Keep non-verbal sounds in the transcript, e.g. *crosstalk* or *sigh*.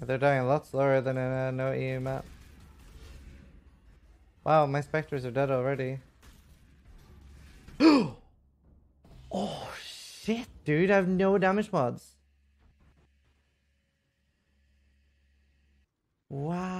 They're dying a lot slower than in a uh, no EU map. Wow, my specters are dead already. *gasps* oh shit, dude, I have no damage mods. Wow.